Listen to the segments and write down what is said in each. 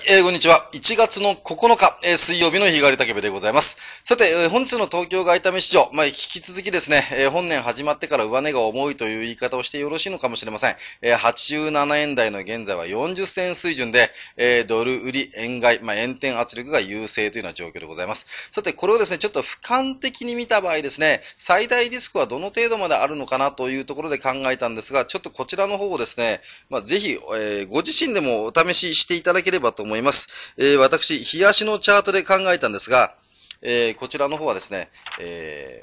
い、えー、こんにちは。1月の9日、えー、水曜日の日帰り竹部でございます。さて、えー、本日の東京外為市場、まあ、引き続きですね、えー、本年始まってから上値が重いという言い方をしてよろしいのかもしれません。えー、87円台の現在は40銭水準で、えー、ドル売り、円買い、まあ、円転圧力が優勢というような状況でございます。さて、これをですね、ちょっと俯瞰的に見た場合ですね、最大リスクはどの程度まであるのかなというところで考えたんですが、ちょっとこちらの方をですね、まあ、ぜひ、えー、ご自身でもお試ししていただければと思います。思います。えー、私、冷やしのチャートで考えたんですが、えー、こちらの方はですね、え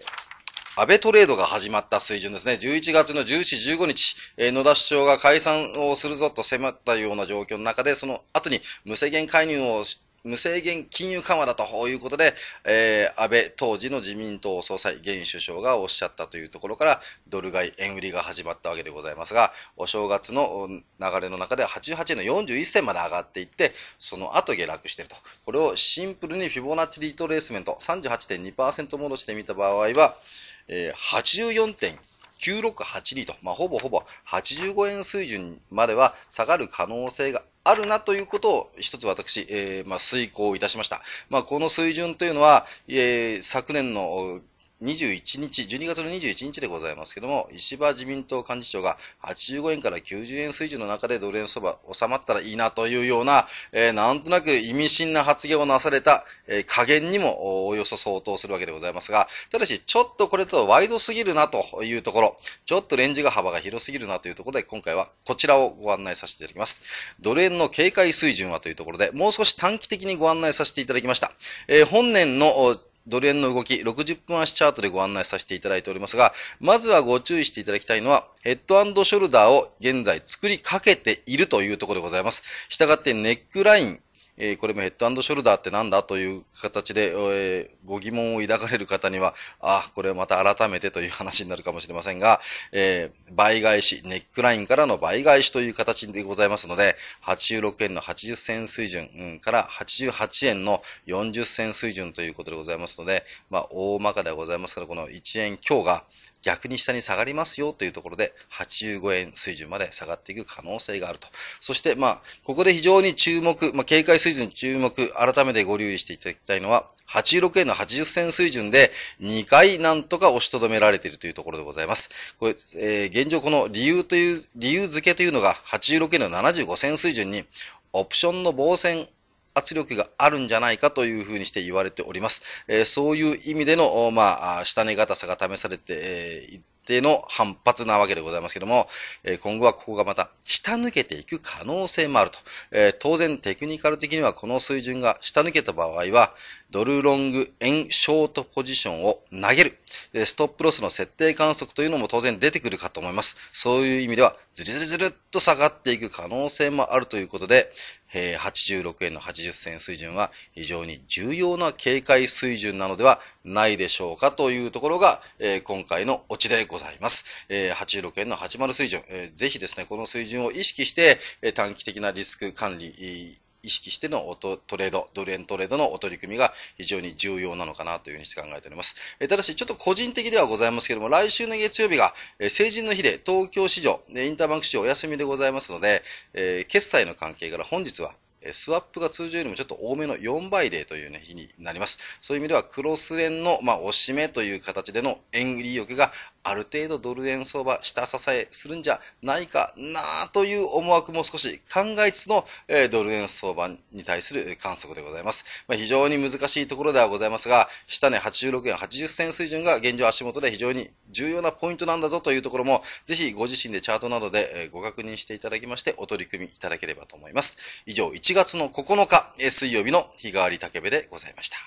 ー、安倍トレードが始まった水準ですね。11月の14、15日、えー、野田首相が解散をするぞと迫ったような状況の中で、その後に無制限介入を無制限金融緩和だということで、えー、安倍当時の自民党総裁、現首相がおっしゃったというところから、ドル買い、円売りが始まったわけでございますが、お正月の流れの中では88円の41銭まで上がっていって、その後下落していると。これをシンプルにフィボナッチリトレースメント38.2%戻してみた場合は、えー、84.1%。9682と、まあ、ほぼほぼ85円水準までは下がる可能性があるなということを一つ私、えー、まあ、遂行いたしました。まあ、この水準というのは、えー、昨年の21日、12月の21日でございますけども、石破自民党幹事長が85円から90円水準の中でドル円相場収まったらいいなというような、えー、なんとなく意味深な発言をなされた、えー、加減にもおおよそ相当するわけでございますが、ただしちょっとこれとワイドすぎるなというところ、ちょっとレンジが幅が広すぎるなというところで今回はこちらをご案内させていただきます。ドル円の警戒水準はというところで、もう少し短期的にご案内させていただきました。えー、本年のドル円の動き、60分足チャートでご案内させていただいておりますが、まずはご注意していただきたいのは、ヘッドショルダーを現在作りかけているというところでございます。したがってネックライン、えー、これもヘッドショルダーってなんだという形で、えー、ご疑問を抱かれる方には、あ、これまた改めてという話になるかもしれませんが、えー、倍返し、ネックラインからの倍返しという形でございますので、86円の80銭水準から88円の40銭水準ということでございますので、まあ、大まかではございますから、この1円強が、逆に下に下がりますよというところで、85円水準まで下がっていく可能性があると。そして、まあ、ここで非常に注目、まあ、警戒水準注目、改めてご留意していただきたいのは、86円の80銭水準で2回なんとか押しとどめられているというところでございます。これ、えー、現状この理由という、理由付けというのが86円の75銭水準に、オプションの防線圧力があるんじゃないかというふうにして言われております。えー、そういう意味での、まあ、下値硬さが試されて、えー定の反発なわけでございますけども、え今後はここがまた下抜けていく可能性もあると。え当然テクニカル的にはこの水準が下抜けた場合は、ドルロング円ショートポジションを投げる。ストップロスの設定観測というのも当然出てくるかと思います。そういう意味ではずるずるずるっと下がっていく可能性もあるということで、え86円の80銭水準は非常に重要な警戒水準なのではないでしょうかというところが、え今回のオチでございます。え86円の80水準、えぜひですね、この水準を意識して、え短期的なリスク管理、意識してのトレード、ドル円トレードのお取り組みが非常に重要なのかなというふうにして考えております。えただし、ちょっと個人的ではございますけども、来週の月曜日が、え成人の日で東京市場、インターバンク市場お休みでございますので、え決済の関係から本日はスワップが通常よりもちょっと多めの4倍例という、ね、日になります。そういう意味では、クロス円の、まあ、押し目という形での円売り欲がある程度ドル円相場下支えするんじゃないかなという思惑も少し考えつつの、えー、ドル円相場に対する観測でございます。まあ、非常に難しいところではございますが、下値86円80銭水準が現状足元で非常に重要なポイントなんだぞというところも、ぜひご自身でチャートなどでご確認していただきまして、お取り組みいただければと思います。以上、1月の9日、水曜日の日替わり竹部でございました。